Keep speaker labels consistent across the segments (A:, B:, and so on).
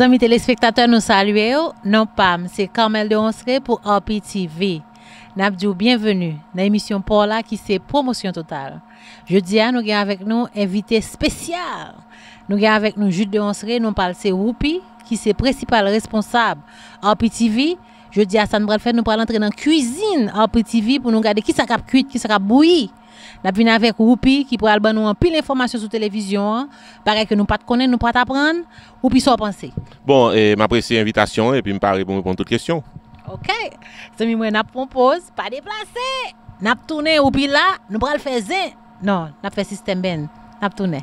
A: Sous-invite l'espectateur nou salue yo, nou pam, se Kamel de Onsre pou Orpi TV. Napdjou, bienvenu, nan emisyon Paula ki se Promotion Total. Je di a nou gen avèk nou, evite spesial. Nou gen avèk nou, Jules de Onsre, nou pal se Woupi, ki se precipal responsab. Orpi TV, je di a San Bradford, nou pal entre nan kuisine Orpi TV pou nou gade ki sa kap kuit, ki sa kap bouyik. La vin avec Roupi qui pourra nous en pile information sur télévision. Hein. Pareil que nous pas de connaître, nous pas t'apprendre. puis sans penser.
B: Bon, et m'apprécie l'invitation et puis me parler pour répondre à toutes les questions.
A: OK. C'est moi n'a propose, pas déplacer. N'a tourné puis là, nous pas le faire. Non, n'a fait système ben. N'a tourner.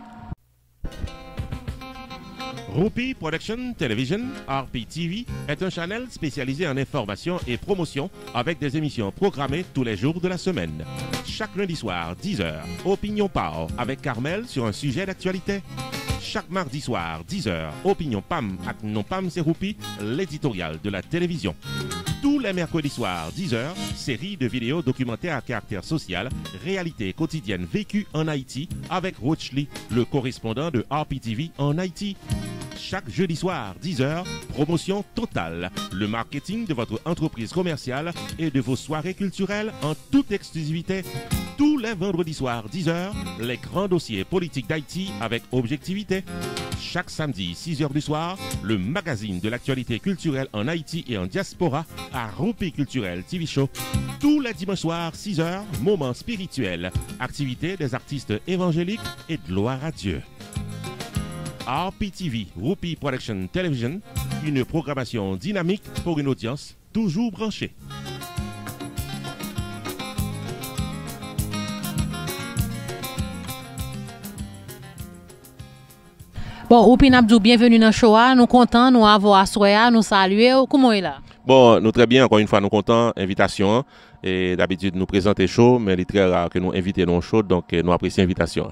B: Rupi Production Television, RPTV, est un channel spécialisé en information et promotion avec des émissions programmées tous les jours de la semaine. Chaque lundi soir, 10h, Opinion Power avec Carmel sur un sujet d'actualité chaque mardi soir, 10h, Opinion PAM ak non PAM Seroupi, l'éditorial de la télévision. Tous les mercredis soirs, 10h, série de vidéos documentaires à caractère social, réalité quotidienne vécue en Haïti avec Lee, le correspondant de RPTV en Haïti chaque jeudi soir, 10h, promotion totale. Le marketing de votre entreprise commerciale et de vos soirées culturelles en toute exclusivité. Tous les vendredis soirs, 10h, les grands dossiers politiques d'Haïti avec objectivité. Chaque samedi, 6h du soir, le magazine de l'actualité culturelle en Haïti et en diaspora à Rupi Culturel TV Show. Tous les dimanches soirs, 6h, Moment Spirituel, activités des artistes évangéliques et gloire à Dieu. RPTV, Rupi Production Television, une programmation dynamique pour une audience toujours branchée.
A: Bon, Oupi Nabdou, bienvenue dans show. Hein. Nous contents, nous avons à de nous saluer. Comment est là?
B: Bon, nous très bien, encore une fois, nous contents, invitation. Hein. Et d'habitude, nous présentons show, mais il est très rare que nous invitons dans show, donc euh, nous apprécions l'invitation.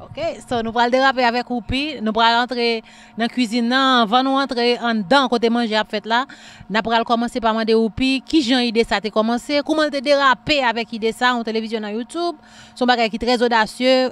A: Ok, so, nous allons déraper avec Oupi, nous allons entrer dans la cuisine, avant nous entrer en dedans, côté manger à fête là, nous allons commencer par demander Oupi, qui j'ai idée ça commencé, comment tu déraper avec idée ça en télévision, en YouTube, son bagage qui est très audacieux,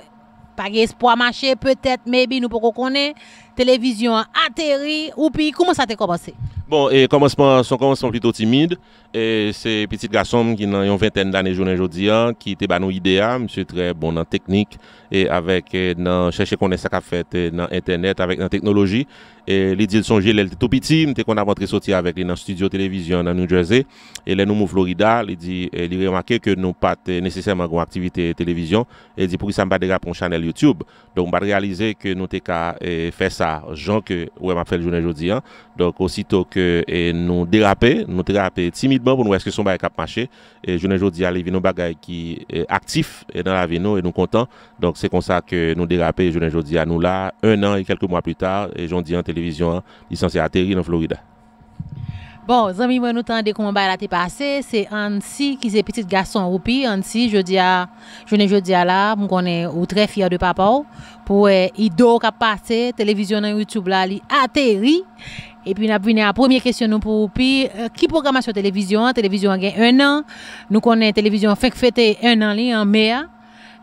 A: Fagez pou amache, petet, mebi, nou pou kou kone, e, télévision atterri ou puis comment ça t'est commencé
B: Bon, et commencement, son commencement plutôt timide. Et c'est petit garçon qui a une vingtaine d'années journée aujourd'hui, hein, qui était dans idéal, hein, monsieur très bon en technique et avec dans chercher ait ça qu'a fait dans internet avec la technologie et les dit songer était tout petit, et qu'on a rentré sortir avec lui dans studio télévision dans New Jersey et là nous Florida, il dit il remarqué que nous pas nécessairement une activité télévision et dit pour ça on pas dégager un channel YouTube. Donc on réaliser que nous qu'à faire gens que ouais m'a fait le journée aujourd'hui. Hein. Donc aussitôt que nous déraper, nous déraper timidement pour nous est-ce que son bail cap marché et journée aujourd'hui aller vino bagay qui est actif dans la vie nous et nous content. Donc c'est comme ça que nous déraper journée aujourd'hui à nous là un an et quelques mois plus tard et dis en télévision, hein, licencié atterri dans Floride.
A: Bon, zami mwen nou tan de kombay la te pase, se ansi ki se petit gaston ou pi, ansi, jodi a, jone jodi a la, mwen konen ou tre fya de papa ou, pou e idou kap pase, televizyon nan Youtube la li ateri, epi nap vine a pwemye kesyon nou pou ou pi, eh, ki programasyon televizyon, televizyon gen un nan, nou konen televizyon fek fete un nan li an mea,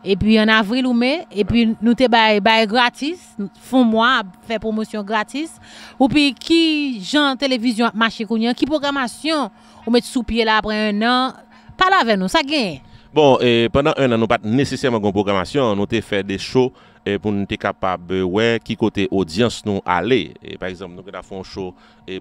A: Et puis en avril ou mai, et puis nous te bail gratis, font moi faire promotion gratis. Ou puis qui gens télévision marché qui programmation on met sous pied là après un an, parle avec nous, ça gagne.
B: Bon, et pendant un an, nous pas nécessairement une programmation, nous te fait des shows E pou nou te kapab e, wè ki kote odians nou ale. E, par exemple, nou gen a fon chou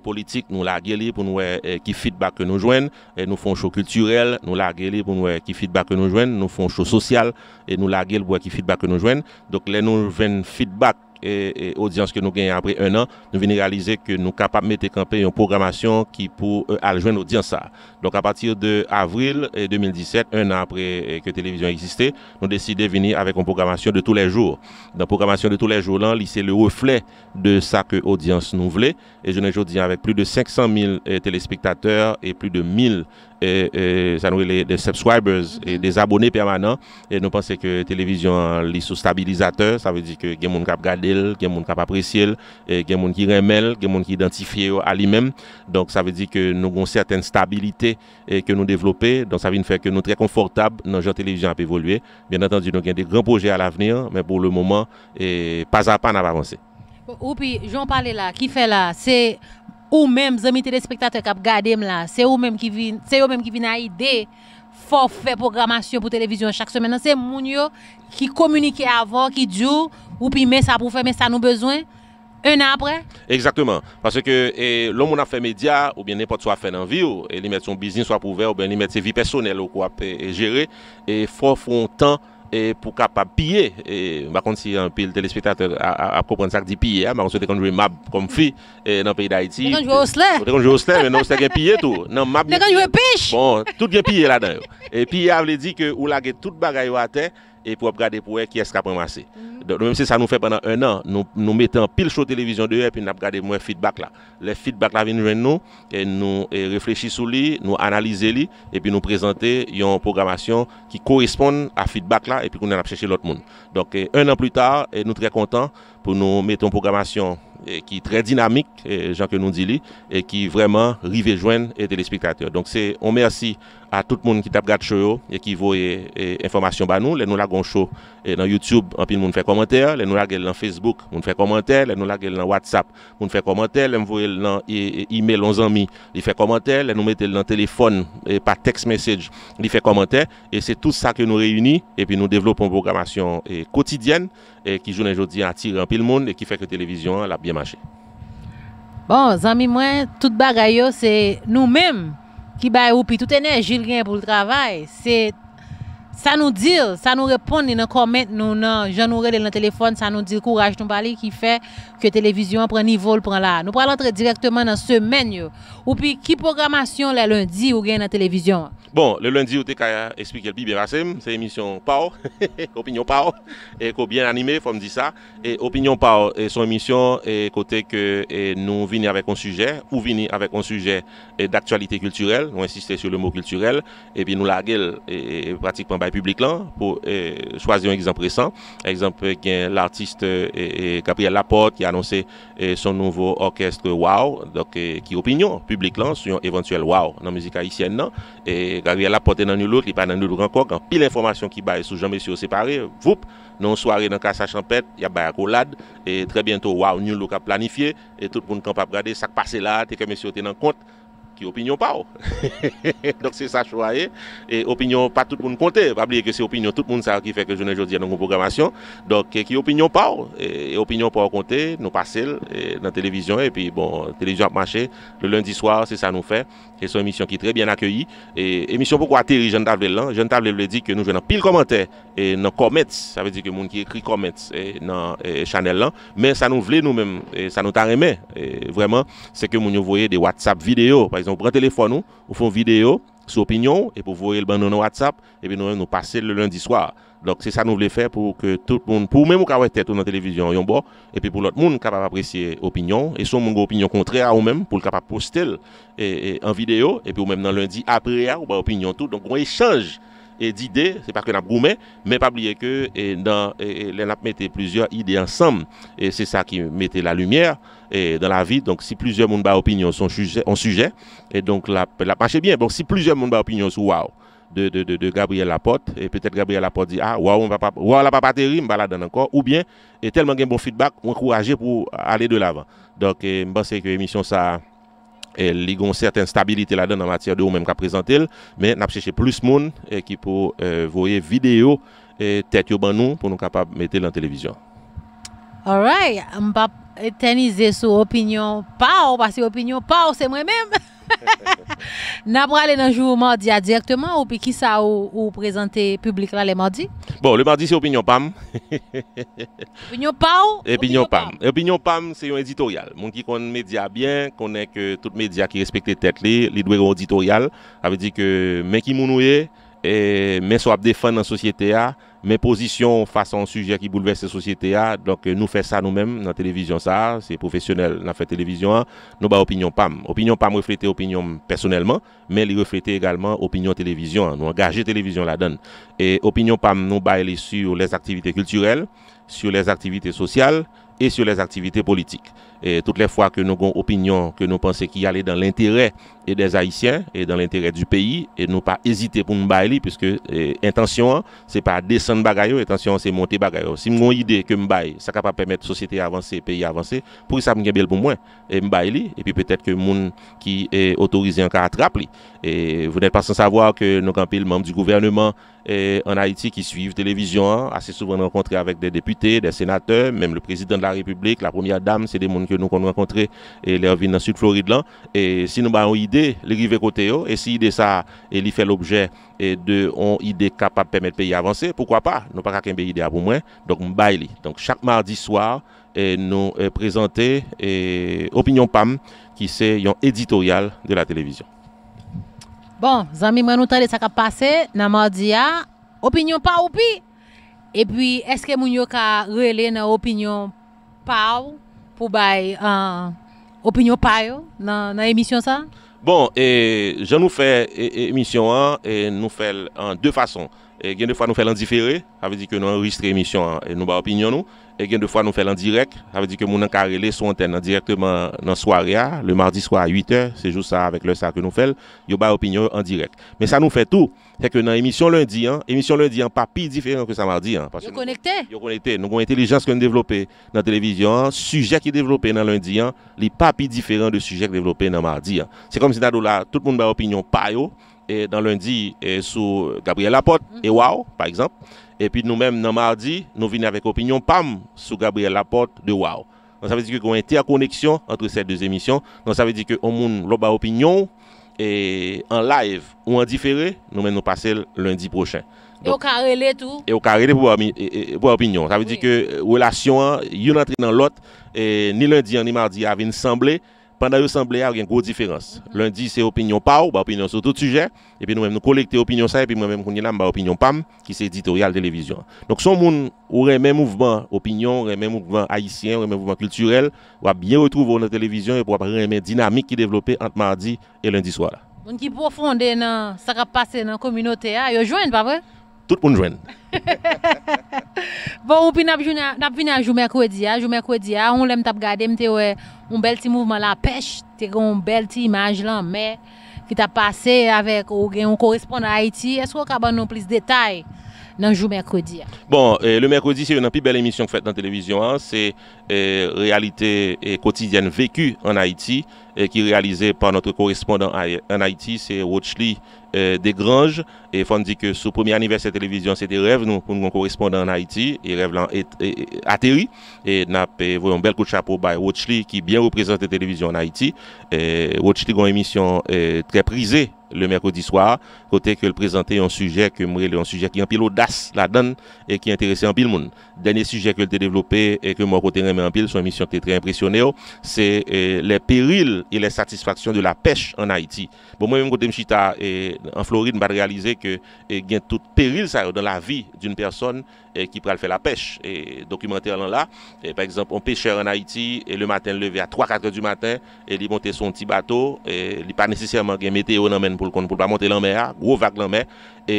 B: politik, nou la geli pou nou wè ki feedback nou jwen. Nou fon chou kulturel, nou la geli pou nou wè ki feedback nou jwen. Nou fon chou sosyal, nou la geli pou nou wè ki feedback nou jwen. Dok lè nou ven feedback et, audience que nous gagnons après un an, nous venons réaliser que nous sommes capables de mettre camper une programmation qui pour euh, rejoindre l'audience. Donc à partir de avril 2017, euh, un an après euh, que la télévision existait, nous décidons de venir avec une programmation de tous les jours. Dans la programmation de tous les jours, c'est le reflet de ça que l'audience nous voulait. Et je ne dis avec plus de 500 000 téléspectateurs et plus de 1000 et, ça nous les, des subscribers et mhm. des abonnés permanents et nous pensons que la télévision est sous stabilisateur ça veut dire que des gens qui regardent des gens qui apprécient et des gens qui remèlent des gens qui identifient à lui-même donc ça veut dire que nous avons une certaine stabilité et que nous développons. donc ça veut dire que nous sommes très confortables dans la télévision à évoluer bien entendu nous avons des grands projets à l'avenir mais pour le moment et pas à pas on a avancé
A: ou puis j'en parlais là qui fait là c'est ou même amis téléspectateurs qui regardent là, c'est ou même qui vient c'est ou même qui viennent à idée la programmation pour télévision chaque semaine. C'est les gens qui communique avant, qui dit ou puis mais ça pour faire mais ça nous besoin un an après.
B: Exactement. Parce que eh, l'homme a fait média, ou bien n'importe quoi fait dans la vie, et eh, il met son business soit ouvert, ou bien il met ses vies personnelles ou quoi, et eh, gérer, et fort temps et pour capable piller et par contre si un pile téléspectateur à, à, comprendre ça dit piller mais on se quand jouer map comme fille dans le pays d'Haïti on joue
A: osler joue
B: jouer osler mais non c'est qu'on piller tout non map pêche bon tout est piller là-dedans et puis il a dit que ou la toute bagaille à terre et pour regarder pour qui est-ce qui a Donc, même si ça nous fait pendant un an, nous, nous mettons pile chaud télévision dehors et puis nous regardons moins feedback là. Les feedback là viennent nous, et nous réfléchissons sur lui, nous analysons lui, et puis nous présentons une programmation qui correspond à feedback là, et puis qu'on a cherché l'autre monde. Donc, un an plus tard, et nous très contents pour nous mettre une programmation qui est très dynamique, et que nous dit, et qui vraiment rive et joindre les téléspectateurs. Donc, c'est on merci à tout le monde qui tape garde et qui voit eh, eh, information ba nous les nous la gon show eh, dans YouTube en pile monde fait commentaire les nous la dans Facebook on fait commentaire les nous la dans WhatsApp on fait commentaire les envoyer dans email aux amis il fait commentaire les nous mettez dans téléphone et par text message il fait commentaire et c'est tout ça que nous réunit et puis nous développons une programmation quotidienne et qui joue aujourd'hui attire en pile monde et qui fait que la télévision la bien marché
A: Bon, amis moi tout bagaille c'est nous nous ki bay ou pi tout ene jil gen pou l travay, sa nou dir, sa nou repon nan koment nou nan jan nou rele nan telefon, sa nou dir kouraj nou bali ki fe ke televizyon pran nivol pran la. Nou pran lantre direktman nan semen yo. Ou puis, qui programmation le lundi ou gagne la télévision?
B: Bon, le lundi, vous avez expliqué le Bibi c'est l'émission PAO, Opinion PAO, et bien animé, il faut me dire ça. Et Opinion PAO, et son émission, et côté que nous venons avec un sujet, ou venons avec un sujet d'actualité culturelle, nous insister sur le mot culturel, et puis nous la pratiquement par le public pour choisir un exemple récent. exemple, l'artiste Gabriel Laporte qui a annoncé son nouveau orchestre WOW, donc qui Opinion, public lance, éventuel waouh, dans la musique haïtienne, et garri à la porte dans nul autre, il n'y pas dans nul autre encore, quand pile d'informations qui baillent sous j'ai mis sur séparé, vous, nous soirés dans la casse à champête, il y a un colade, et très bientôt, waouh, nous nous avons planifié, et tout le monde n'a pas regarder ça qui passait là, et que monsieur tenait compte. ki opinyon pa ou. Donk se sa chwae, e opinyon pa tout moun kontè, pa bliye ke se opinyon, tout moun sa ki fè ke jounen joudi anon kon programasyon, donk e ki opinyon pa ou, e, opinyon pa ou kontè, nou pa sel, nan televizyon, e pi bon, televizyon ap mache, le lundi swar, se sa nou fè, se son emisyon ki tre bien akyeyi, emisyon pou kwa teri, jen tab le vle lan, jen tab le vle di ke nou jwen an pil komentè, nan komets, sa ve di ke moun ki ekri komets, nan chanel lan, men sa nou vle nou men, sa raison. prend le téléphone, on fait une vidéo sur opinion et pour voir le bandeau WhatsApp et puis nous, nous le lundi soir. Donc c'est ça que nous voulons faire pour que tout le monde, pour même qui ait tête dans la télévision, et puis pour l'autre monde capable d'apprécier l'opinion, et son une opinion contraire à même pour le capable poster en vidéo, et puis même dans lundi après, ou opinion tout. Donc on échange et d'idées, c'est pas que la gourmet, mais pas oublier que dans les plusieurs idées ensemble et c'est ça qui mettait la lumière et dans la vie. Donc si plusieurs monde ont opinion sont sujet en sujet et donc la la marche bien. Bon si plusieurs monde ont opinion sur de, de, Gabriel Laporte et peut-être Gabriel Laporte dit ah waouh on va pas wow la papa terrible balade encore ou bien et tellement de bon feedback encourager pour aller de l'avant. Donc je pense que l'émission ça elle y a une certaine stabilité là-dedans en matière de ou même qu'a présenté mais n'a cherché plus monde eh, qui pour euh, voir vidéo et eh, tête yo pour nous capable mettre dans la télévision.
A: All right, on va éterniser sur opinion pas parce que opinion pas c'est moi-même. Napra le nanjou ou mardi ya direktman Ou pe ki sa ou prezante publik la le mardi
B: Bon, le mardi se Opinyon Pam Opinyon Pam Opinyon Pam Opinyon Pam se yon editorial Moun ki kon media bien Konek tout media ki respekte tet li Li dwe yon editorial A ve di ke men ki moun ou ye eh, Men so ap defan nan sosyete ya mes positions face à un sujet qui bouleverse la société. donc, euh, nous faisons ça nous-mêmes dans la télévision, ça, c'est professionnel. Dans la télévision, nous avons opinion PAM. Opinion PAM reflète opinion personnellement, mais elle reflète également opinion télévision. Nous la télévision là-dedans. Et opinion PAM, nous baille sur les activités culturelles, sur les activités sociales et sur les activités politiques. Et toutes les fois que nous avons une opinion, que nous pensons qu'il y allait dans l'intérêt des Haïtiens et dans l'intérêt du pays, et nous pas hésiter pour nous bailler, puisque l'intention, eh, ce n'est pas descendre bagaille, l'intention, c'est monter bagaille. Si avons une idée que nous baille, ça pas permettre la société avancer, pays avancer, pour ça, nous bien pour moi, et nous et puis peut-être que les qui est autorisé encore attraper Et vous n'êtes pas sans savoir que nous avons membres du gouvernement en Haïti qui suivent télévision, hein, assez souvent rencontré avec des députés, des sénateurs, même le président de la République, la première dame, c'est des gens que nous avons rencontrés et les villes dans le Sud Floride et si nous avons une idée les rives côté et si l'idée ça il fait l'objet de on idée capable de permettre pays avancer pourquoi pas nous pas qu'un idée pour moi donc bail donc chaque mardi soir et nous euh, présenter opinion PAM qui c'est un éditorial de la télévision
A: Bon, zami nous nou tade qui ka passé, Opinion mardi Opinion PAM pa ou pi. est-ce que moun yo ka rele nan Opinion PAM? pour bailler euh, opinion pile dans l'émission émission ça
B: Bon, et je nous fais émission et nous fait en deux façons. Et bien, de fois nous fait en différé, ça veut dire que nous enregistrons l'émission et nous bas opinion nous. Et bien, de fois nous fait en direct, ça veut dire que mon avons carré son antenne hein, directement dans la soirée, hein, le mardi soir à 8h, c'est juste ça avec le ça que nous fait nous bas opinion en direct. Mais ça nous fait tout c'est que dans l'émission lundi, l'émission hein, émission lundi, n'est hein, pas plus différent que ça mardi. Hein, parce que connecté. Nous, connecté. Nous avons intelligence que nous développée dans la télévision. Hein, sujet qui est développé dans lundi, hein, les pas plus différent de sujet développé dans mardi. C'est comme si dans tout le monde a opinion pas et dans lundi, et sur Gabriel Laporte mhm. et Wow, par exemple. Et puis nous-mêmes, dans mardi, nous venons avec opinion PAM sur Gabriel Laporte de Wow. Donc ça veut dire qu'on a une interconnection entre ces deux émissions. Donc ça veut dire que au monde, l'opinion, et en live ou en différé, nous même nous passer lundi prochain. Donc, et au
A: carré tout.
B: Et au carré pour, pour opinion. Ça veut dire que euh, relation, hein, une entrée dans l'autre, ni lundi ni mardi, a une semblée. Pendant l'assemblée, il y a une grosse différence. Lundi, c'est opinion PAO, bah, opinion sur tout sujet. Et puis nous-mêmes, nous collectons opinion ça. Et puis moi-même, nous avons bah, opinion PAM, qui c'est éditorial télévision. Donc, son monde aurait même mouvement opinion, aurait mouvement haïtien, aurait mouvement culturel, va bien retrouver la télévision et pour une dynamique qui développée entre mardi et lundi soir.
A: Donc, qui profonde dans ce qui dans la communauté, hein. ils joignent, pas vrai? Tout pou njwen. Bon, ou pi nap vina jou mekwedi ya, jou mekwedi ya, ou lem tap gade mte we, ou bel ti mouvman la pech, te kon bel ti imaj lan me, ki ta pase avek ou gen ou koresponde a Haiti, esko ou ka ban nou plis detay? nanjou mèkodi.
B: Bon, eh, le mèkodi, se yon an pi bel emisyon k fèt nan televizyon an, se eh, realite kotidyen eh, vèku an Haiti, ki realize pan notre korespondant an Haiti, se Wachli Degrange, e fon di ke sou premi aniversè televizyon se de rêv, nou kon kon korespondant an Haiti, e rêv lan ateri, e nap pe voyon bel kouchapo bay Wachli ki bien reprezentè televizyon an Haiti, Wachli gwen emisyon trè prizè le mercredi soir, côté que le présentait un sujet que un sujet qui est un pile audace la donne et qui intéressait un pile monde. denye sujet ke l te devlopè e ke mwen kote reme anpil, son misyon te tre impressionè yo oh, se eh, le peril e le satisfaksyon de la pech an Haiti bon mwen mwen kote mchita an eh, Floride m bad realize ke gen tout peril sa yo dan la vi d'un person ki eh, pral fe la pech e dokumente alan la, par exemple an pecher an Haiti, le matin leve a 3-4 du matin e li monte son ti bato e li pa nesesyèman gen meteo nan men pou l kon, pou l pa monte lan men a, gro vak lan men e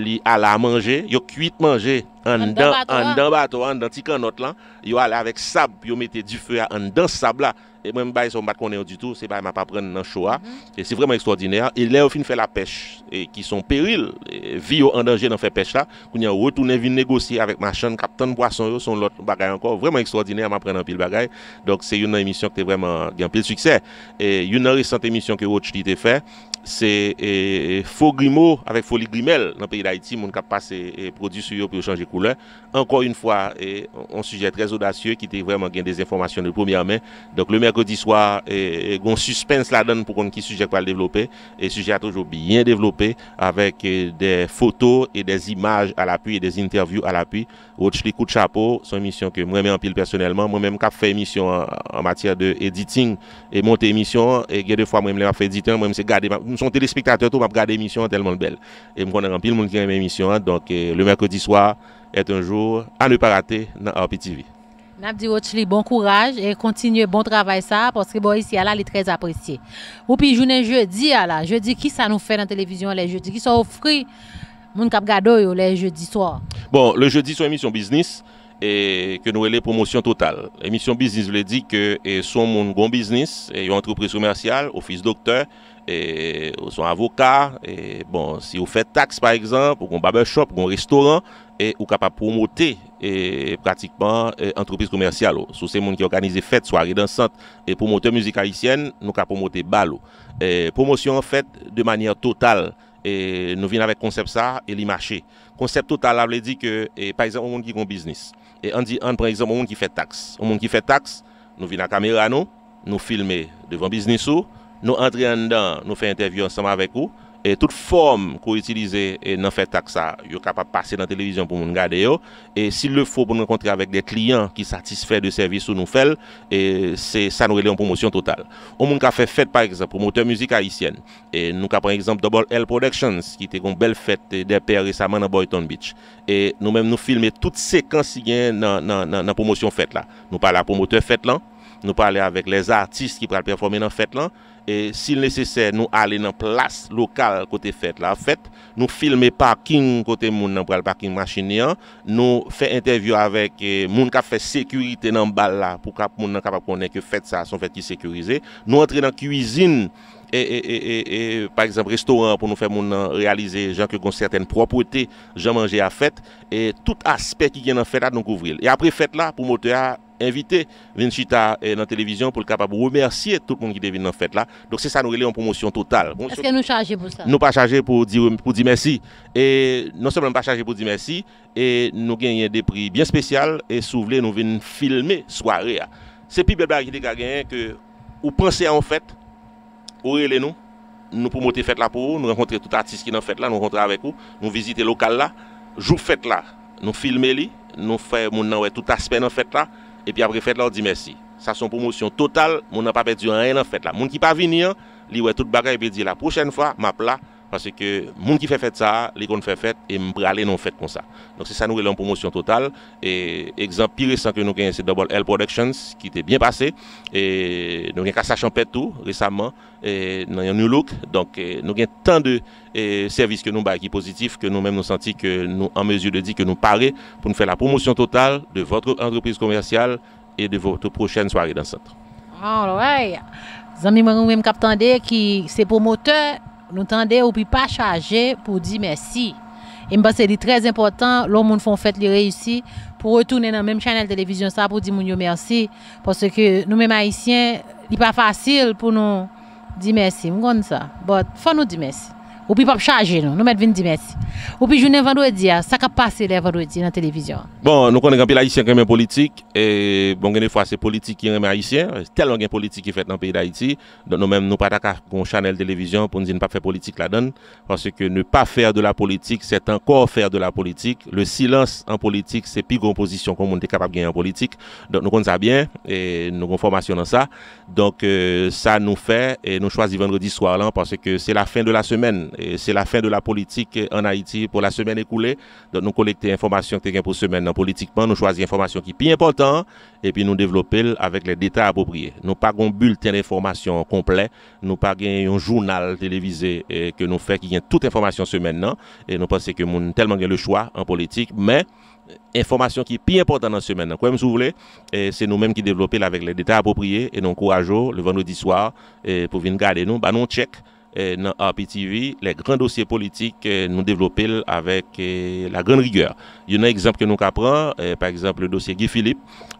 B: li ala a manje yo kuit manje An dan batwa, an dan ti kanot lan, yo ale avek sab, yo mette di fwe an dan sab la, e mwen bay son bat konen yo di tou, se bay ma pa pren nan showa, mhm. e se vreman ekstraordinè, e le ou fin fè la pech, e ki son peril, e vi yo an danje nan fè pech la, koun yan wotounen vi negosye avèk machan, kap ton poason yo, son lot bagay anko, vreman ekstraordinè, a man pren nan pil bagay, dok se yon nan emisyon ke te vreman, gen pil suksè, e yon nan resant emisyon ke wot chlite fè, c'est faux grimo avec folie grimel dans le pays d'Haïti, mon cap passe et produit sur eux pour changer couleur. Encore une fois, et un sujet très audacieux qui était vraiment gain des informations de première main. Donc le mercredi soir, on suspense la donne pour qu'on qui sujet va développer. Et sujet a toujours bien développé avec des photos et des images à l'appui et des interviews à l'appui. les coup de chapeau, son mission que moi-même en pile personnellement, moi-même cap fait émission en, matière de editing et monter émission et des fois moi-même fait éditeur, moi-même c'est garder sont téléspectateurs, tout va regarder l'émission hein, tellement belle. Et je connais un le monde qui aime l'émission. Hein. Donc, euh, le mercredi soir est un jour à ne pas rater dans RPTV.
A: Nabdi Wachli, bon courage et continuez bon travail ça parce que bon ici à là, est très apprécié. Ou puis journée jeudi à là, jeudi qui ça nous fait dans la télévision les jeudis qui sont offerts mon qui gado les Jeudis soir.
B: Bon, le jeudi c'est émission business et que nous les promotion totale. Émission business veut dire que et son mon bon business et une entreprise commerciale, office docteur, E, ou son avokat, e, bon, si ou fè tax, par exemple, ou kon baber shop, kon restoran, ou ka pa promote pratikman entreprise komersyal, sou se moun ki organize fète, soare, dansant, promoteur musikalisyen, nou ka promote balo. E, promotion fète de manye total, nou vin avèk konsept sa, e li mache. Konsept total avè di ki, par exemple, moun ki kon bisnis, an di an, par exemple, moun ki fè tax, nou vin a kamerano, nou filme devan bisnis sou, Nou entri an dan, nou fè interview ansama vek ou, e tout form kou itilize nan fè tak sa, yo kapap pase nan televizyon pou moun gade yo, e si lè fò pou nou kontre avèk de kliyan ki satisfè de servis ou nou fèl, e se sa nou relè an promosyon total. Ou moun ka fè fèt, par exemple, promoteur müzik ayisyen, e nou ka, par exemple, Double L Productions, ki te kon bel fèt de per resaman nan Boyton Beach, e nou mèm nou filme tout se kansi gen nan promosyon fèt la. Nou pale a promoteur fèt lan, nou pale avèk les artiste ki pral performe nan fèt lan, et s'il nécessaire nous aller dans place locale côté fête la fête nous filmer parking côté moun parking machine nous fait interview avec les eh, gens qui fait sécurité dans bal là pour les gens capable connaître que fête ça sont fête qui nous entrer dans cuisine et, et, et, par exemple restaurant pour nous faire moun réaliser gens qui ont certaines propriétés gens manger à fête et tout aspect qui vient dans fête là nous couvrir et après fête là pour moteur invité Vinchita à eh, la télévision pour le capable remercier tout le monde qui venu dans la fête là. Donc c'est ça nous relions en promotion totale. Est-ce que nous
A: chargés pour ça Nous
B: pas chargés pour dire pour dire merci et non seulement pas chargés pour dire merci et nous gagnons des prix bien spéciaux et souvenez nous venons filmer soirée. C'est plus belle qui gagné que vous pensez en fête, vous relève nous nous la fête là pour vous, nous rencontrer tout artiste qui dans fête là, nous rencontrons avec vous, nous visiter local là, jour fête là, nous là nous faisons tout aspect dans fête là et puis après fête on dit merci. Ça son promotion totale, On n'a pas perdu rien en fait. là. Mon qui pas venir, li ouais toute bagarre et dit la prochaine fois m'a plat parce que gens qui fait ça, les gens font fête et me aller non fête comme ça. Donc c'est ça nous est promotion totale et exemple pire récent que nous avons c'est Double L Productions qui était bien passé et nous avons ça Champêtre tout récemment et nous avons New Look donc nous avons tant de services que nous avons bah, qui positifs que nous-mêmes nous sentons que nous en mesure de dire que nous parlons pour nous faire la promotion totale de votre entreprise commerciale et de votre prochaine soirée dans le centre.
A: All right. amis moi même un qui c'est promoteur Nou tende ou pi pa chaje pou di mersi E mba se li trez impotant Lò moun foun fèt li reysi Pou retounen nan menm chanel televizyon sa Pou di moun yo mersi Pou se ke nou menm haisyen Li pa fasil pou nou di mersi Mgon sa, but fò nou di mersi Ou puis pas charger nous, nous mettre 20 merci. Ou puis journée vendredi, ça qui passé les vendredi dans la télévision.
B: Bon, nous connaissons les haïtiens qui aiment politique et bon des fois c'est politique qui aiment haïtien, tellement de politique qui fait dans le pays d'Haïti, donc nous même nous pas d'accord un channel télévision pour nous dire ne pas faire politique la dedans parce que ne pas faire de la politique, c'est encore faire de la politique. Le silence en politique, c'est position position qu'on est capable de gagner en politique. Donc nous euh, connaissons ça bien et nous avons formation dans ça. Donc ça nous fait et nous choisissons vendredi soir là parce que c'est la fin de la semaine c'est la fin de la politique en Haïti pour la semaine écoulée. Donc nous collectons information que pour semaine politiquement, nous choisissons information qui est plus importante et puis nous développons avec les détails appropriés. Nous pas un bulletin d'information complet, nous pas un journal télévisé eh, que nous fait qui a toute information semaine et nous pensons que nous avons tellement le choix en politique mais information qui est plus importante dans la semaine. Comme vous voulez, eh, c'est nous-mêmes qui développons avec les détails appropriés et nous encourageons le vendredi soir eh, pour venir garder nous, bah, nous check eh, dans RPTV, les grands dossiers politiques eh, nous développent avec eh, la grande rigueur. Il y a un exemple que nous apprenons, par exemple le dossier Guy Philippe.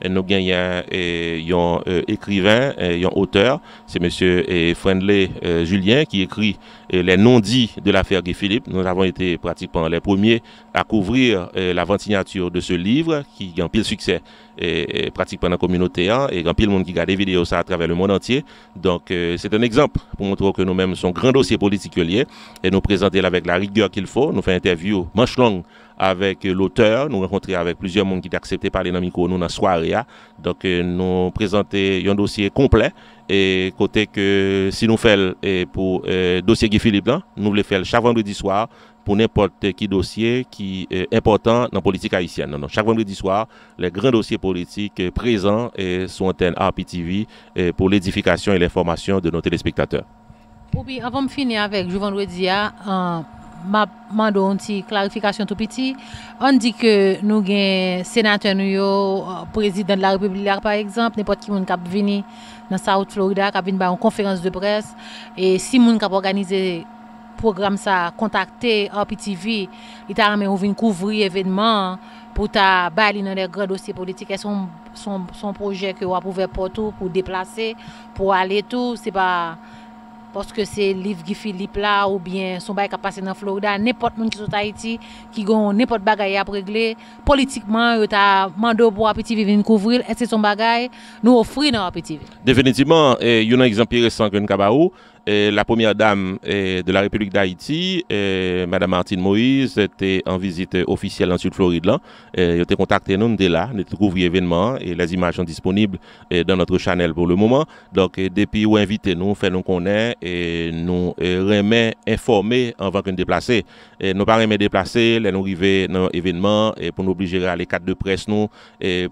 B: Nous gagnons un écrivain, un auteur, c'est M. Friendly Julien qui écrit les non-dits de l'affaire Guy Philippe. Nous avons été pratiquement les premiers à couvrir vente signature de ce livre qui a un pile succès pratiquement dans la communauté hein, et un pile monde qui regarde des vidéos ça à travers le monde entier. Donc c'est un exemple pour montrer que nous-mêmes sommes dossier politique lié et nous présenter avec la rigueur qu'il faut. Nous faisons interview manche longue avec l'auteur, nous rencontrer avec plusieurs monde qui accepté parler dans micro hein. euh, nous dans soirée Donc nous présenter un dossier complet et côté que si nous faisons pour euh, dossier Guy Philippe Blanc, hein, nous le faire chaque vendredi soir pour n'importe qui dossier qui est important dans la politique haïtienne. Non, Chaque vendredi soir, les grands dossiers politiques présents et sont en antenne RPTV pour l'édification et l'information de nos téléspectateurs.
A: Ou bi, avon finye avek, jou vendredi ya, euh, mando onti klarifikasyon tou piti, on di ke nou gen senatè nou yo euh, prezident la republilè, par ekzamp, nepot ki moun kap vini nan South Florida, kap vin ba yon konferans de pres, e si moun kap organize program sa, kontakte HPTV, ita ramè ou vin kouvri evèdman, pou ta bali nan der grand dosye politikè son projè ke wap ouve poutou, pou deplase, pou ale tou, se ba... Poske se liv gifi lipla ou bien son baye ka pase nan Florida, nepot moun ki sou Tahiti, ki gon nepot bagay ap regle. Politikman, yo ta mando pou apetive vin kouvril, et se son bagay nou ofri nan apetive.
B: Definitivman, eh, yon an ekzampye resankan kaba ou, la première dame eh, de la République d'Haïti, eh, Madame Martine Moïse, était en visite officielle en Sud-Floride. Eh, elle était contactée, nous, dès là, nous trouvons l'événement et les images sont disponibles dans notre channel pour le moment. Donc, depuis où invité nous, fait nous connaître et nous remet informés avant que nous déplacer. Nous pas remet déplacer, nous arriver dans l'événement et pour nous obliger à aller cadres de presse nous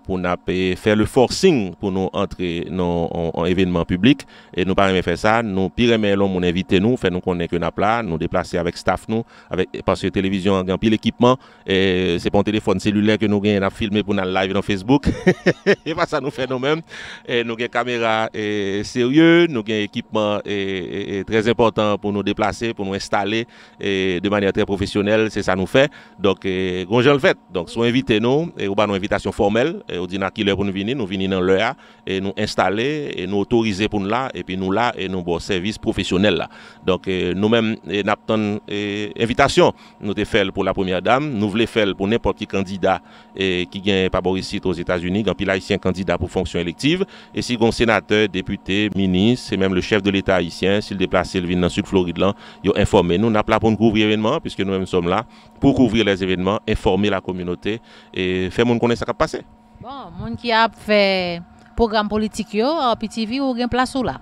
B: pour nous faire le forcing pour nous entrer dans événement public. Et nous pas remet faire ça, nous mais l'homme invité nous, fait nous connaît que n'a là, nous déplacer avec staff nous, avec parce que télévision grand pile équipement et c'est pas un téléphone cellulaire que nous rien à filmer pour nous live dans Facebook. et pas ça nous fait nous-mêmes et nous une caméra et sérieux, nous un équipement et, très important pour nous déplacer, pour nous installer et de manière très professionnelle, c'est ça nous fait. Donc on je le fait. Donc soit invité nous et ou pas une invitation formelle et on dit à qui l'heure pour nous venir, nous venir dans l'heure et nous installer et nous autoriser pour nous là et puis nous là et nous bon service professionnel Donc euh, nous-mêmes, eh, nous avons eh, invitation, nous avons fait pour la première dame, nous voulons faire pour n'importe qui candidat eh, qui gagne par Borisite aux États-Unis, un candidat pour fonction élective. Et si un sénateur, député, ministre, et même le chef de l'État haïtien, s'il déplace le dans le sud Floride, là, il informé. Nous n'avons pas pour couvrir l'événement, puisque nous-mêmes sommes là pour couvrir les événements, informer la communauté et faire mon connaître ce qui a passé. Bon,
A: mon qui a fait programme politique yo, euh, PTV ou gen place ou là?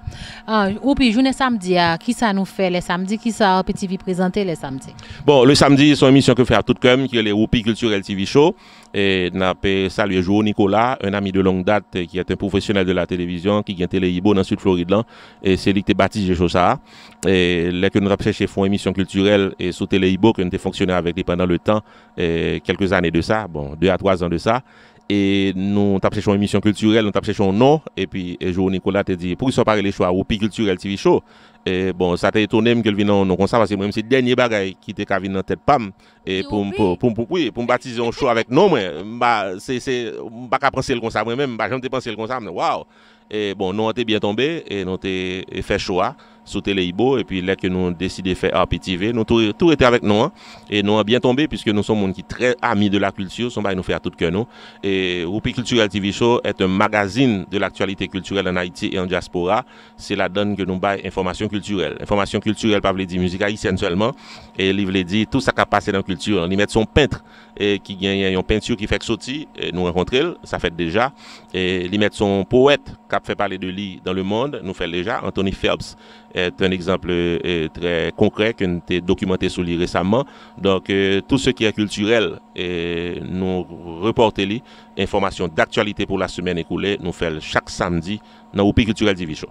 A: Euh, ou puis journée samedi, uh, qui ça nous fait les samedis, qui ça euh, PTV présente les samedis?
B: Bon, le samedi, son émission que fait à tout comme, qui est les Oupi Culturel TV Show. Et n'a pas salué Jo Nicolas, un ami de longue date qui est un professionnel de la télévision, qui a télé Ibo dans le sud Floride. Et c'est lui qui était baptisé ça. Et là que nous avons cherché une émission culturelle et sous télé Ibo, que nous avons fonctionné avec lui pendant le temps, et quelques années de ça, bon, deux à trois ans de ça et nous avons cherché une émission culturelle, nous avons cherché un nom, et puis e Jo Nicolas te dit, pour qu'ils les choix, ou Pi Culturel TV Show, et bon, ça t'a étonné que vienne non comme ça, parce que même c'est le dernier bagage qui était venu dans tête PAM, et pour pour pour oui, pour baptiser un show avec nom, bah, c'est, c'est, pas qu'à penser le comme ça, moi-même, bah, pas penser le comme ça, mais waouh! Et bon, nous on bien tombé, et nous avons e fait choix sauter les Et puis, là que nous décidé de faire RPTV, nous tout, tout était avec nous. Hein. et nous avons bien tombé, puisque nous sommes monde qui très amis de la culture. Nous nous faire tout que nous. Et Rupi Culturel TV Show est un magazine de l'actualité culturelle en Haïti et en diaspora. C'est la donne que nous baille information culturelle. Information culturelle, pas veut musique haïtienne seulement. Et livre dit tout ça qui a passé dans la culture. On y met son peintre et qui gagne une peinture qui fait que Nous rencontrer ça fait déjà. Et il met son poète a fait parler de lui dans le monde, nous fait déjà. Anthony Phelps est un exemple euh, très concret qui a été documenté sur lui récemment. Donc, euh, tout ce qui est culturel, et euh, nous reporte les informations d'actualité pour la semaine écoulée, nous fait chaque samedi dans l'OPI culturel Division.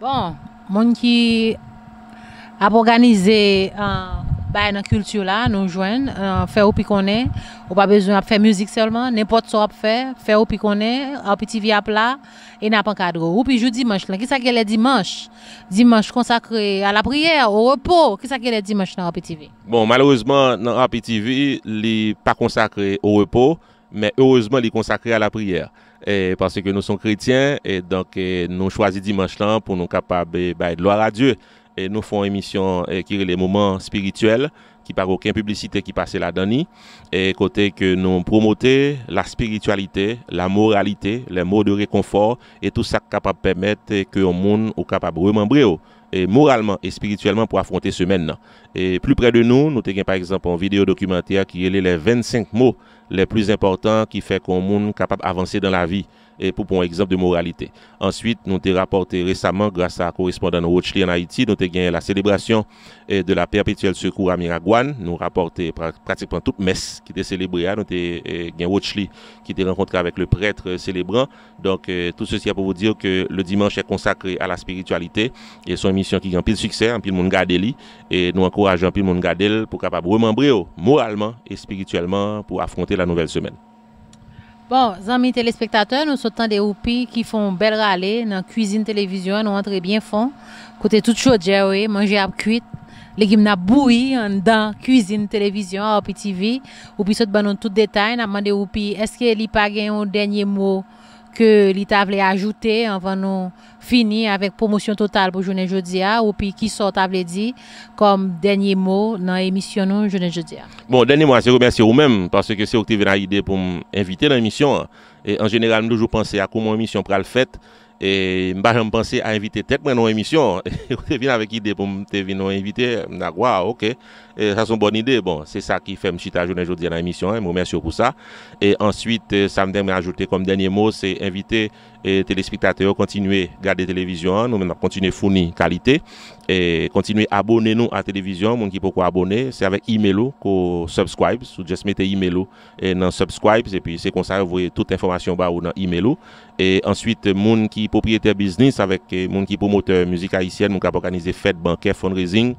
A: Bon, mon qui a organisé un bah dans culture là nous joignent nous euh, faire où puis qu'on est on pas besoin de faire musique seulement n'importe quoi faire faire au puis qu'on est un petit à plat et n'a pas cadre ou puis jeudi dimanche ce qu'il y a est dimanche dimanche consacré à la prière au repos qu'il y a le dimanche dans RPTV
B: bon malheureusement dans RPTV il pas consacré au repos mais heureusement il est consacré à la prière parce que nous sommes chrétiens et donc nous choisissons dimanche là pour nous capables de gloire à Dieu et nous faisons une émission eh, qui est les moments spirituels qui par aucune publicité qui passe la dedans et côté que nous promoter la spiritualité, la moralité, les mots de réconfort et tout ça capable permettre que le monde soit capable de remembrer et moralement et spirituellement pour affronter ce même. Et plus près de nous, nous avons par exemple en vidéo documentaire qui est les 25 mots les plus importants qui fait qu'on monde capable d'avancer dans la vie et pour un exemple de moralité. Ensuite, nous avons rapporté récemment, grâce à correspondant Rochely en Haïti, nous avons gagné la célébration eh, de la perpétuelle secours à Miragouane. Nous rapporté pratiquement toute messe qui était célébrée. Nous avons eh, gagné Rochely qui était rencontré avec le prêtre euh, célébrant. Donc, euh, tout ceci est pour vous dire que le dimanche est consacré à la spiritualité et son mission qui a un succès, un pile monde gardé et nous encourageons un pile monde garder pour capable remembrer oh, moralement et spirituellement pour affronter la nouvelle semaine.
A: Bon, amis téléspectateurs, nous sommes des oupi qui font belle râle dans la cuisine télévision, nous rentrons bien fond, côté tout chaud, oui, manger à cuite, légumes n'a bouilli dans la cuisine télévision, oupi TV, dans tous les tout détail, demandons des oupi, est-ce que n'ont pas un dernier mot que l'État voulait ajouter avant nous finir avec promotion totale pour journée jeudi ou puis qui sort avait dit comme dernier mot dans l'émission journée
B: Bon, dernier mot, c'est remercie vous-même parce que c'est vous qui idée pour m'inviter dans l'émission et en général, nous toujours penser à comment l'émission le fête et je me à inviter tête dans l'émission. Vous avez avec idée pour me venir inviter, OK. sa e, son bon ide, bon, se sa ki fèm chita jounen joudi nan emisyon, moun mersyo pou sa e answit, sa mdèm ajoute konm denye mò, se invite telespektatèw kontinuè gade televizyon nou mè nan kontinuè founi kalite kontinuè abonè nou a televizyon moun ki pou kwa abonè, se avèk imè lou ko subscribe, sou jèsmète imè lou nan subscribe, se pi se konserv vwè tout informasyon ba ou nan imè lou e answit, moun ki pou prieter biznis, avèk moun ki pou moteur mouzik aisyen, moun ki pou organizè fèt bankè, fundraising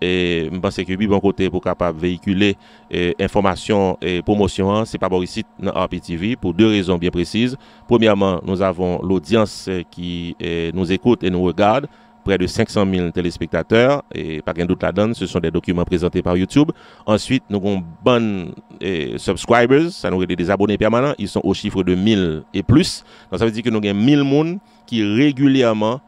B: et je pense que bon côté pour capable véhiculer eh, information et promotion, hein, c'est pas ici dans RPTV pour deux raisons bien précises. Premièrement, nous avons l'audience eh, qui eh, nous écoute et nous regarde près de 500 000 téléspectateurs et pas qu'un doute la donne, ce sont des documents présentés par YouTube. Ensuite, nous avons bon subscribers, ça nous est des abonnés permanents, ils sont au chiffre de 1000 et plus. Donc ça veut dire que nous avons 1000 personnes qui régulièrement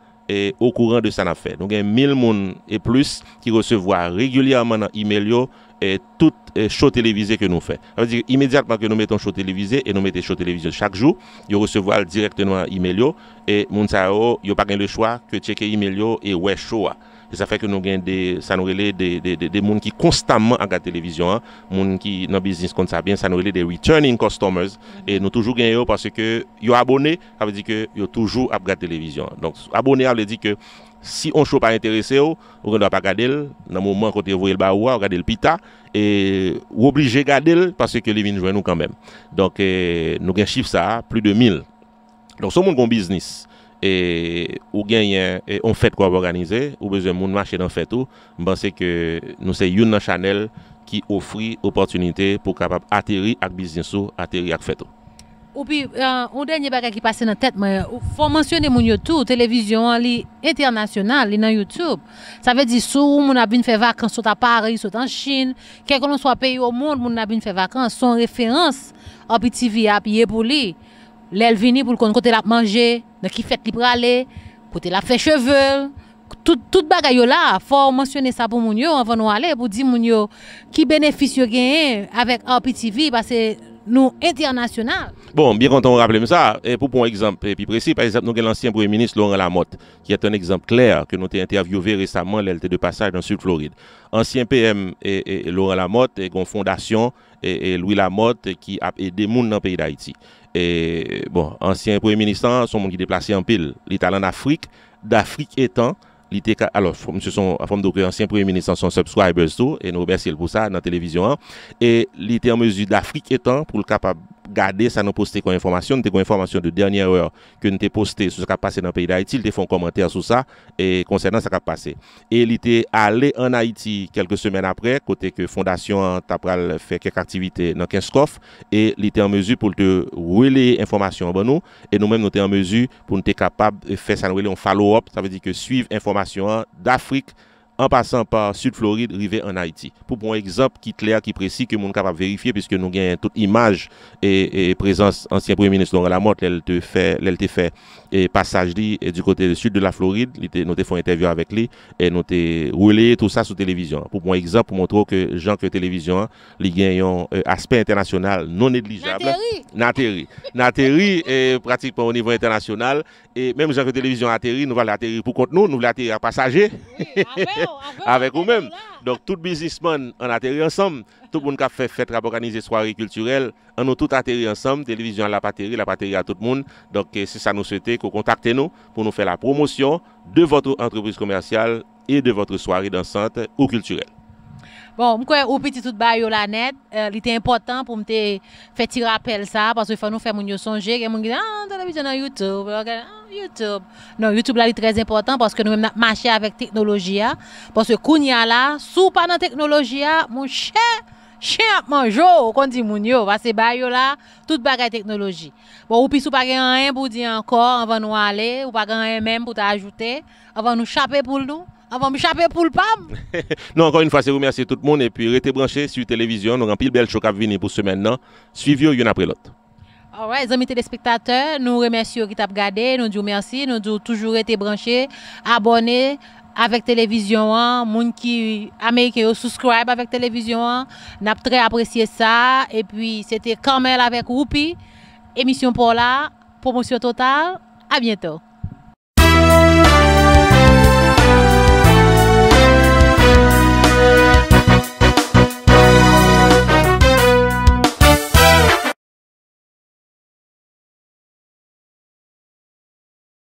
B: au courant de sa affaire. Donc, il y a 1000 personnes et plus qui recevront régulièrement dans email et tout show télévisé que nous faisons. Ça veut dire immédiatement que nous mettons show télévisé et nous mettons show télévisé chaque jour, ils recevront directement email et moun sa yo, pas le choix que checker email et ouais show. E sa fèk nou gen de, sa nou rele de moun ki konstanman ap gade televizyon an. Moun ki nan biznis kont sa bien, sa nou rele de returning customers. E nou toujou gen yo parce ke yo abone, ap li di ke yo toujou ap gade televizyon an. Donk, abone ap li di ke si on chou pa interese yo, ou gen dwa pa gade el, nan moun moun kote voyel ba oua, ou gade el pita. E ou oblije gade el parce ke li vin jwen nou kanmen. Donk, eh, nou gen chif sa, plus de 1000. Donk, son moun kon biznis. E ou gen yon e fèt ko ap organize, ou bezè moun mwache nan fèt ou, bansè ke nou se yon nan chanel ki ofri opotunite pou kapap ateri ak bizinsou, ateri ak fèt ou.
A: Ou pi, euh, ou denye baga ki pase nan tèt mwen, ou fò mwansyonnen moun YouTube, televizyon li, international li nan YouTube, sa ve di sou moun abin fè vakans, sot apari, sot an Chin, ke konon swa peyi ou moun moun abin fè vakans, son referans api TVA api Yebouli. Lèl vini pou l kon kote lap manje, nè ki fèk li pralè, kote lap fè cheveul, tout bagay yo la, fò monsyonè sa pou moun yo, an van nou alè, pou di moun yo, ki benefisyon genye avèk MPTV, pasè nou internasyonal.
B: Bon, bien kon ton rappelèm sa, eh, pou pon ekzamp, eh, pi presi, par exemple, nou gen l ansyen premier ministre, Laurent Lamotte, ki et un ekzamp klèr, ke nou te interviouvé resamman lèl te de passage dans Sud-Floride. Ansyen PM eh, Laurent Lamotte, kon fondasyon, Louis Lamotte, ki ap edemoun nan peyi d'Haï Et bon, ancien premier ministre, hein, son monde qui déplacé en pile, il en Afrique, d'Afrique étant, il alors, monsieur son, forme de ancien premier ministre, hein, son subscribers tout, et nous remercions pour ça dans la télévision, hein, et il en mesure d'Afrique étant pour le capable garder ça nous poster comme information, nous avons information de dernière heure que nous avons posté sur ce qui a passé dans le pays d'Haïti, nous avons fait un commentaire sur ça et concernant ce qui a passé. Et il était allé en Haïti quelques semaines après, côté que Fondation Tapral fait quelques activités dans Kinskoff. et il était en mesure pour te relayer information bon nous et nous-mêmes nous étions en mesure pour nous être capables de faire ça, nous un follow-up, ça veut dire que suivre information d'Afrique en passant par Sud Floride, rivé en Haïti. Pour mon exemple qui clair, qui précis, que capables capable vérifier, puisque nous avons toute image et, présence ancien Premier ministre la Lamotte, elle te fait, elle te fait et passage du côté du sud de la Floride, nous avons fait une interview avec lui et nous avons roulé tout ça sur télévision. Pour mon exemple, pour montrer que jean que télévision, il gagnons un euh, aspect international non négligeable. Natéri. Natéri est pratiquement au niveau international et même Jean-Claude télévision atterri, nous allons l'atterrir pour contre nous, nous l'atterrissons à passager. Oui, avec vous-même. Donc, tout businessman en atterrit ensemble, tout le monde qui a fait fête, qui soirée culturelle, on nous tout atterri ensemble, télévision à la batterie la batterie à tout le monde. Donc, eh, c'est ça nous souhaitons que contactez nous pour nous faire la promotion de votre entreprise commerciale et de votre soirée dansante ou culturelle.
A: Bon, je crois petit tout bail la net, euh, il était important pour me faire petit rappel ça parce qu'il faut nous faire mon songer et mon dire ah télévision à YouTube. YouTube. Non, YouTube là, est très important parce que nous même marché avec technologie. Hein. Parce que Kounya y là, sous pas technologie, hein, mon cher, chien mon mangé, on dit mon yo, parce que bah, là, toute bagaille technologie. Bon, ou puis sous pas rien pour dire encore, avant nous aller, ou pas rien même pour t'ajouter, avant nous chaper pour nous avant de chaper pour le PAM.
B: non, encore une fois, c'est remercier tout le monde et puis restez branchés sur télévision. Nous avons pile belle choc à venir pour ce maintenant. Suivez-vous une après l'autre.
A: All ah right, amis téléspectateurs, nous remercions qui t'a regardé, nous disons merci, nous disons toujours été branchés, abonnés avec télévision, hein, monde qui américain subscribe avec télévision, hein, n'a très apprécié ça et puis c'était quand même avec Roupi, émission pour la promotion totale. À bientôt.